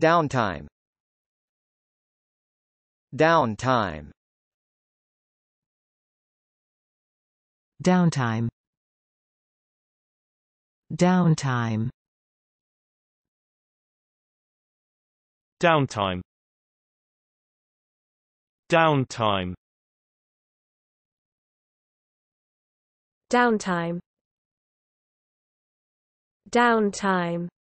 Downtime Downtime Downtime Downtime Downtime Downtime Downtime Downtime